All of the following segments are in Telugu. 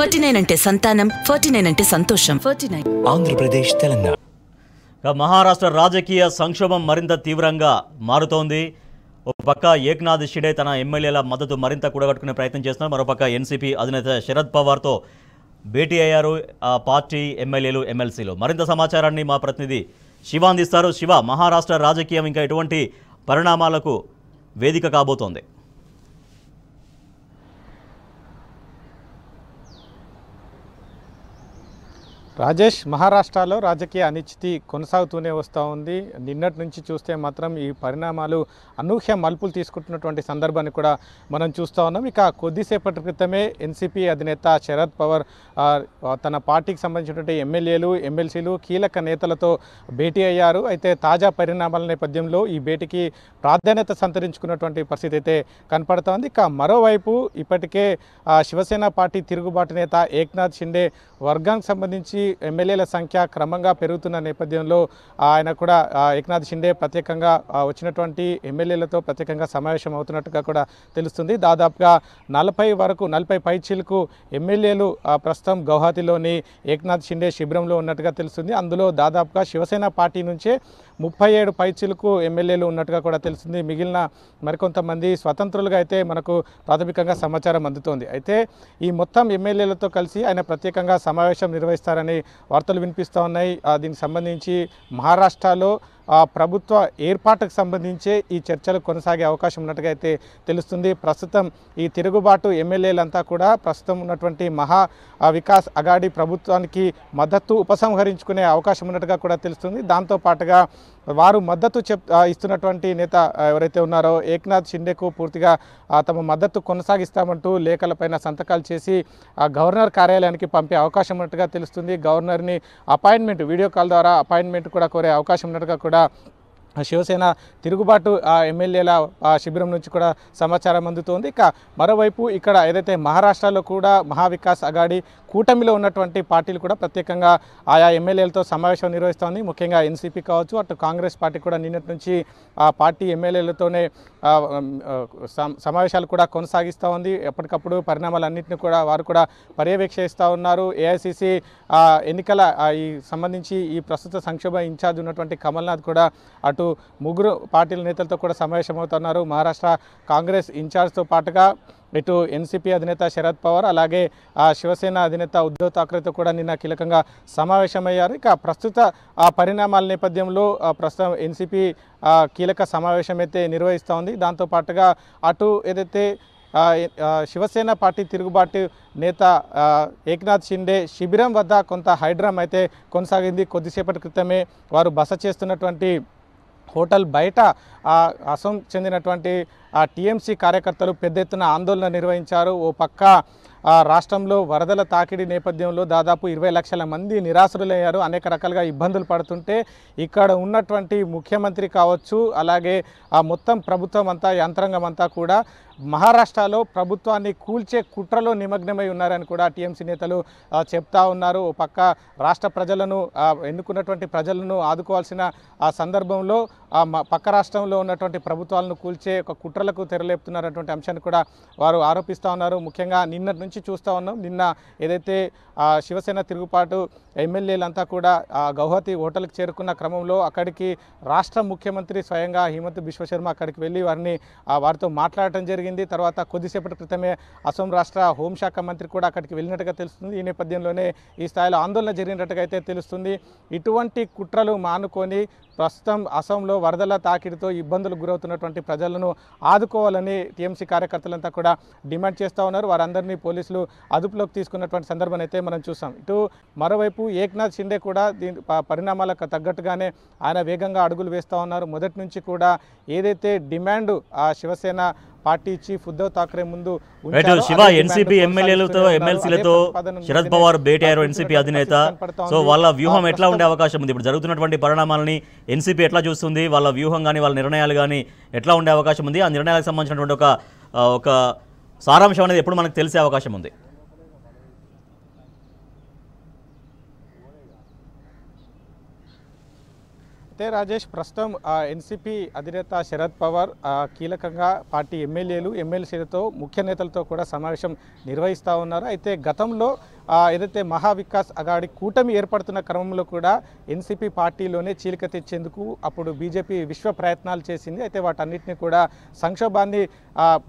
ఫార్టీ నైన్ అంటే సంతానం ఫార్టీ నైన్ అంటే సంతోషం ఫార్టీ నైన్ ఆంధ్రప్రదేశ్ తెలంగాణ మహారాష్ట్ర రాజకీయ సంక్షోభం మరింత తీవ్రంగా మారుతోంది ఒక పక్క ఏక్నాథ్ షిడే తన ఎమ్మెల్యేల మద్దతు మరింత కూడగట్టుకునే ప్రయత్నం చేస్తున్నారు మరోపక్క ఎన్సీపీ అధినేత శరద్ పవార్తో భేటీ అయ్యారు పార్టీ ఎమ్మెల్యేలు ఎమ్మెల్సీలు మరింత సమాచారాన్ని మా ప్రతినిధి శివ అందిస్తారు శివ మహారాష్ట్ర రాజకీయం ఇంకా ఎటువంటి పరిణామాలకు వేదిక కాబోతోంది రాజేష్ మహారాష్ట్రలో రాజకీయ అనిశ్చితి కొనసాగుతూనే వస్తూ ఉంది నిన్నటి నుంచి చూస్తే మాత్రం ఈ పరిణామాలు అనూహ్య మలుపులు తీసుకుంటున్నటువంటి సందర్భాన్ని కూడా మనం చూస్తూ ఉన్నాం ఇక కొద్దిసేపటి క్రితమే ఎన్సీపీ అధినేత శరద్ పవార్ తన పార్టీకి సంబంధించినటువంటి ఎమ్మెల్యేలు ఎమ్మెల్సీలు కీలక నేతలతో భేటీ అయ్యారు అయితే తాజా పరిణామాల నేపథ్యంలో ఈ భేటీకి ప్రాధాన్యత సంతరించుకున్నటువంటి పరిస్థితి అయితే కనపడుతోంది ఇక మరోవైపు ఇప్పటికే శివసేన పార్టీ తిరుగుబాటు నేత ఏక్నాథ్ షిండే వర్గానికి సంబంధించి ఎమ్మెల్యేల సంఖ్య క్రమంగా పెరుగుతున్న నేపథ్యంలో ఆయన కూడా ఏక్నాథ్ షిండే ప్రత్యేకంగా వచ్చినటువంటి ఎమ్మెల్యేలతో ప్రత్యేకంగా సమావేశం అవుతున్నట్టుగా కూడా తెలుస్తుంది దాదాపుగా నలభై వరకు నలభై పైచీలకు ఎమ్మెల్యేలు ప్రస్తుతం గౌహతిలోని ఏక్నాథ్ షిండే శిబిరంలో ఉన్నట్టుగా తెలుస్తుంది అందులో దాదాపుగా శివసేన పార్టీ నుంచే ముప్పై ఏడు పైచీలకు ఎమ్మెల్యేలు ఉన్నట్టుగా కూడా తెలుస్తుంది మిగిలిన మరికొంతమంది స్వతంత్రులుగా అయితే మనకు ప్రాథమికంగా సమాచారం అందుతోంది అయితే ఈ మొత్తం ఎమ్మెల్యేలతో కలిసి ఆయన ప్రత్యేకంగా సమావేశం నిర్వహిస్తారని కొన్ని వార్తలు వినిపిస్తూ ఉన్నాయి దీనికి సంబంధించి మహారాష్ట్రలో ప్రభుత్వ ఏర్పాటుకు సంబంధించే ఈ చర్చలు కొనసాగే అవకాశం ఉన్నట్టుగా అయితే తెలుస్తుంది ప్రస్తుతం ఈ తిరుగుబాటు ఎమ్మెల్యేలంతా కూడా ప్రస్తుతం ఉన్నటువంటి మహా వికాస్ అగాడి ప్రభుత్వానికి మద్దతు ఉపసంహరించుకునే అవకాశం ఉన్నట్టుగా కూడా తెలుస్తుంది దాంతోపాటుగా వారు మద్దతు చెప్ ఇస్తున్నటువంటి నేత ఎవరైతే ఉన్నారో ఏక్నాథ్ షిండేకు పూర్తిగా తమ మద్దతు కొనసాగిస్తామంటూ లేఖలపైన సంతకాలు చేసి ఆ గవర్నర్ కార్యాలయానికి పంపే అవకాశం ఉన్నట్టుగా తెలుస్తుంది గవర్నర్ని అపాయింట్మెంట్ వీడియో కాల్ ద్వారా అపాయింట్మెంట్ కూడా కోరే అవకాశం ఉన్నట్టుగా కూడా శివసేన తిరుగుబాటు ఎమ్మెల్యేల శిబిరం నుంచి కూడా సమాచారం అందుతోంది ఇక మరోవైపు ఇక్కడ ఏదైతే మహారాష్ట్రలో కూడా మహావికాస్ అగాడి కూటమిలో ఉన్నటువంటి పార్టీలు కూడా ప్రత్యేకంగా ఆయా ఎమ్మెల్యేలతో సమావేశం నిర్వహిస్తోంది ముఖ్యంగా ఎన్సీపీ కావచ్చు అటు కాంగ్రెస్ పార్టీ కూడా నిన్నటి నుంచి ఆ పార్టీ ఎమ్మెల్యేలతోనే సమావేశాలు కూడా కొనసాగిస్తూ ఉంది ఎప్పటికప్పుడు పరిణామాలన్నింటినీ కూడా వారు కూడా పర్యవేక్షిస్తూ ఉన్నారు ఏఐసిసి ఎన్నికల ఈ సంబంధించి ఈ ప్రస్తుత సంక్షోభ ఇన్ఛార్జ్ ఉన్నటువంటి కమల్నాథ్ కూడా అటు పాటు ముగ్గురు పార్టీల నేతలతో కూడా సమావేశమవుతున్నారు మహారాష్ట్ర కాంగ్రెస్ ఇన్ఛార్జ్తో పాటుగా ఇటు ఎన్సీపీ అధినేత శరద్ పవార్ అలాగే శివసేన అధినేత ఉద్ధవ్ థాక్రేతో కూడా నిన్న కీలకంగా సమావేశమయ్యారు ఇక ప్రస్తుత ఆ పరిణామాల నేపథ్యంలో ప్రస్తుతం ఎన్సీపీ కీలక సమావేశం అయితే నిర్వహిస్తూ ఉంది దాంతోపాటుగా అటు ఏదైతే శివసేన పార్టీ తిరుగుబాటు నేత ఏక్నాథ్ షిండే శిబిరం వద్ద కొంత హైడ్రామ్ అయితే కొనసాగింది కొద్దిసేపటి క్రితమే వారు బస చేస్తున్నటువంటి హోటల్ బయట అసోం చెందినటువంటి ఆ టీఎంసీ కార్యకర్తలు పెద్ద ఎత్తున ఆందోళన నిర్వహించారు ఓ పక్క రాష్ట్రంలో వరదల తాకిడి నేపథ్యంలో దాదాపు ఇరవై లక్షల మంది నిరాశరులయ్యారు అనేక రకాలుగా ఇబ్బందులు పడుతుంటే ఇక్కడ ఉన్నటువంటి ముఖ్యమంత్రి కావచ్చు అలాగే ఆ మొత్తం ప్రభుత్వం అంతా యంత్రాంగం అంతా కూడా మహారాష్ట్రలో ప్రభుత్వాన్ని కూల్చే కుట్రలో నిమగ్నమై ఉన్నారని కూడా టీఎంసీ నేతలు చెప్తా ఉన్నారు పక్క రాష్ట్ర ప్రజలను ఎన్నుకున్నటువంటి ప్రజలను ఆదుకోవాల్సిన ఆ సందర్భంలో పక్క రాష్ట్రంలో ఉన్నటువంటి ప్రభుత్వాలను కూల్చే ఒక కుట్రలకు తెరలేపుతున్నటువంటి అంశాన్ని కూడా వారు ఆరోపిస్తూ ఉన్నారు ముఖ్యంగా నిన్న నుంచి చూస్తూ ఉన్నాం నిన్న ఏదైతే శివసేన తిరుగుబాటు ఎమ్మెల్యేలంతా కూడా గౌహతి హోటల్కి చేరుకున్న క్రమంలో అక్కడికి రాష్ట్ర ముఖ్యమంత్రి స్వయంగా హిమంత్ బిశ్వశర్మ అక్కడికి వెళ్ళి వారిని వారితో మాట్లాడటం జరిగింది జరిగింది తర్వాత కొద్దిసేపటి క్రితమే అసోం రాష్ట్ర హోంశాఖ మంత్రి కూడా అక్కడికి వెళ్ళినట్టుగా తెలుస్తుంది ఈ నేపథ్యంలోనే ఈ స్థాయిలో ఆందోళన జరిగినట్టుగా అయితే తెలుస్తుంది ఇటువంటి కుట్రలు మానుకొని ప్రస్తుతం అసోంలో వరదల తాకిడితో ఇబ్బందులు గురవుతున్నటువంటి ప్రజలను ఆదుకోవాలని టీఎంసీ కార్యకర్తలంతా కూడా డిమాండ్ చేస్తూ ఉన్నారు వారందరినీ పోలీసులు అదుపులోకి తీసుకున్నటువంటి సందర్భం అయితే మనం చూసాం ఇటు మరోవైపు ఏక్నాథ్ షిండే కూడా దీని పరిణామాలకు తగ్గట్టుగానే ఆయన వేగంగా అడుగులు వేస్తూ ఉన్నారు మొదటి నుంచి కూడా ఏదైతే డిమాండ్ ఆ శివసేన పార్టీ చీఫ్ ఉద్దవ్ థాక్రే ముందు శివ ఎన్సీపీ ఎమ్మెల్యేలతో ఎమ్మెల్సీలతో శరద్ పవార్ భేటీ అయ్యారు ఎన్సీపీ అధినేత సో వాళ్ళ వ్యూహం ఎట్లా ఉండే అవకాశం ఉంది ఇప్పుడు జరుగుతున్నటువంటి పరిణామాలని ఎన్సీపీ ఎట్లా చూస్తుంది వాళ్ళ వ్యూహం కానీ వాళ్ళ నిర్ణయాలు కానీ ఎట్లా ఉండే అవకాశం ఉంది ఆ నిర్ణయాలకు సంబంధించినటువంటి ఒక ఒక సారాంశం అనేది ఎప్పుడు మనకు తెలిసే అవకాశం ఉంది అయితే రాజేష్ ప్రస్తుతం ఎన్సీపీ అధినేత శరద్ పవార్ కీలకంగా పార్టీ ఎమ్మెల్యేలు ఎమ్మెల్సీలతో ముఖ్య నేతలతో కూడా సమావేశం నిర్వహిస్తూ ఉన్నారు అయితే గతంలో ఏదైతే మహావికాస్ అగాడి కూటమి ఏర్పడుతున్న క్రమంలో కూడా ఎన్సీపీ పార్టీలోనే చీలిక తెచ్చేందుకు అప్పుడు బీజేపీ విశ్వ ప్రయత్నాలు చేసింది అయితే వాటన్నిటిని కూడా సంక్షోభాన్ని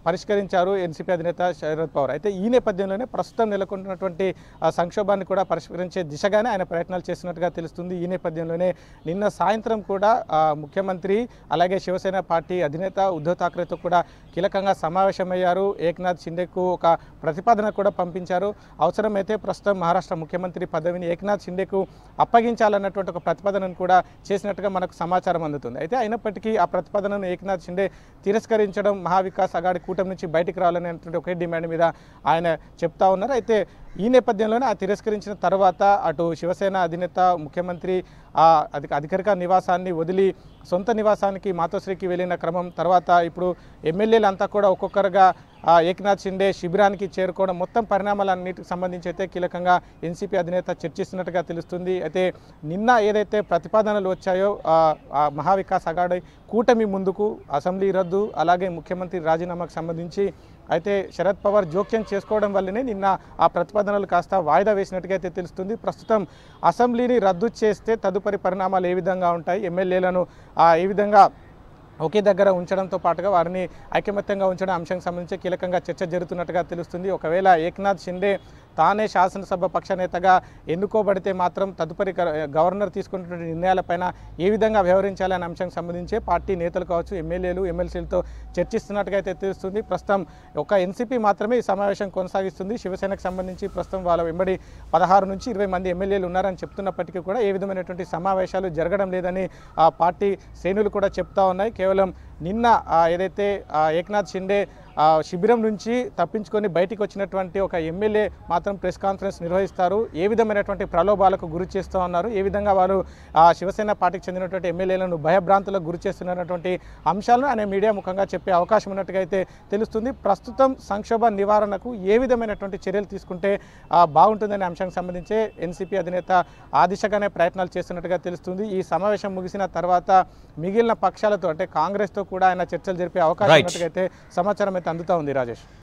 పరిష్కరించారు ఎన్సీపీ అధినేత శరద్ పవార్ అయితే ఈ నేపథ్యంలోనే ప్రస్తుతం నెలకొంటున్నటువంటి సంక్షోభాన్ని కూడా పరిష్కరించే దిశగానే ఆయన ప్రయత్నాలు చేసినట్టుగా తెలుస్తుంది ఈ నేపథ్యంలోనే నిన్న సాయంత్రం కూడా ముఖ్యమంత్రి అలాగే శివసేన పార్టీ అధినేత ఉద్దవ్ ఠాక్రేతో కూడా కీలకంగా సమావేశమయ్యారు ఏక్నాథ్ షిండేకు ఒక ప్రతిపాదన కూడా పంపించారు అవసరమైతే ప్రస్తుతం మహారాష్ట్ర ముఖ్యమంత్రి పదవిని ఏకనాథ్ షిండేకు అప్పగించాలన్నటువంటి ఒక ప్రతిపాదనను కూడా చేసినట్టుగా మనకు సమాచారం అందుతుంది అయితే అయినప్పటికీ ఆ ప్రతిపాదనను ఏకనాథ్ షిండే తిరస్కరించడం మహావికాస్ అగాడి కూటమి నుంచి బయటికి రావాలనేటువంటి ఒకే డిమాండ్ మీద ఆయన చెప్తా ఉన్నారు అయితే ఈ నేపథ్యంలోనే ఆ తిరస్కరించిన తర్వాత అటు శివసేన అధినేత ముఖ్యమంత్రి ఆ అధిక అధికారిక నివాసాన్ని వదిలి సొంత నివాసానికి మాతోశ్రీకి వెళ్ళిన క్రమం తర్వాత ఇప్పుడు ఎమ్మెల్యేలంతా కూడా ఒక్కొక్కరుగా ఏకనాథ్ షిండే శిబిరానికి చేరుకోవడం మొత్తం పరిణామాలన్నిటికి సంబంధించి అయితే కీలకంగా ఎన్సీపీ అధినేత చర్చిస్తున్నట్టుగా తెలుస్తుంది అయితే నిన్న ఏదైతే ప్రతిపాదనలు వచ్చాయో మహావికాస్ అగాడై కూటమి ముందుకు అసెంబ్లీ రద్దు అలాగే ముఖ్యమంత్రి రాజీనామాకు సంబంధించి అయితే శరద్ పవార్ జోక్యం చేసుకోవడం వల్లనే నిన్న ఆ ప్రతిపాదనలు కాస్త వాయిదా వేసినట్టుగా అయితే తెలుస్తుంది ప్రస్తుతం అసెంబ్లీని రద్దు చేస్తే తదుపరి పరిణామాలు ఏ విధంగా ఉంటాయి ఎమ్మెల్యేలను ఏ విధంగా ఒకే దగ్గర ఉంచడంతో పాటుగా వారిని ఐకమత్యంగా ఉంచడం అంశం సంబంధించి కీలకంగా చర్చ జరుగుతున్నట్టుగా తెలుస్తుంది ఒకవేళ ఏక్నాథ్ షిండే తానే శాసనసభ పక్ష నేతగా ఎన్నుకోబడితే మాత్రం తదుపరి గవర్నర్ తీసుకున్నటువంటి నిర్ణయాలపైన ఏ విధంగా వ్యవహరించాలనే అంశానికి సంబంధించి పార్టీ నేతలు కావచ్చు ఎమ్మెల్యేలు ఎమ్మెల్సీలతో చర్చిస్తున్నట్టుగా అయితే తెలుస్తుంది ప్రస్తుతం ఒక ఎన్సీపీ మాత్రమే ఈ సమావేశం కొనసాగిస్తుంది శివసేనకు సంబంధించి ప్రస్తుతం వాళ్ళ వెంబడి పదహారు నుంచి ఇరవై మంది ఎమ్మెల్యేలు ఉన్నారని చెప్తున్నప్పటికీ కూడా ఏ విధమైనటువంటి సమావేశాలు జరగడం లేదని ఆ పార్టీ శ్రేణులు కూడా చెప్తా ఉన్నాయి కేవలం నిన్న ఏదైతే ఏక్నాథ్ షిండే శిబిరం నుంచి తప్పించుకొని బయటికి వచ్చినటువంటి ఒక ఎమ్మెల్యే మాత్రం ప్రెస్ కాన్ఫరెన్స్ నిర్వహిస్తారు ఏ విధమైనటువంటి ప్రలోభాలకు గురి చేస్తూ ఉన్నారు ఏ విధంగా వారు శివసేన పార్టీకి చెందినటువంటి ఎమ్మెల్యేలను భయభ్రాంతులకు గురి చేస్తున్నటువంటి అంశాలను ఆయన మీడియా ముఖంగా చెప్పే అవకాశం ఉన్నట్టుగా అయితే తెలుస్తుంది ప్రస్తుతం సంక్షోభ నివారణకు ఏ విధమైనటువంటి చర్యలు తీసుకుంటే బాగుంటుందనే అంశానికి సంబంధించి ఎన్సీపీ అధినేత ఆ దిశగానే ప్రయత్నాలు చేస్తున్నట్టుగా తెలుస్తుంది ఈ సమావేశం ముగిసిన తర్వాత మిగిలిన పక్షాలతో అంటే కాంగ్రెస్తో కూడా ఆయన చర్చలు జరిపే అవకాశం ఉన్నట్టుగా అయితే సమాచారం అయితే అందుతా ఉంది రాజేష్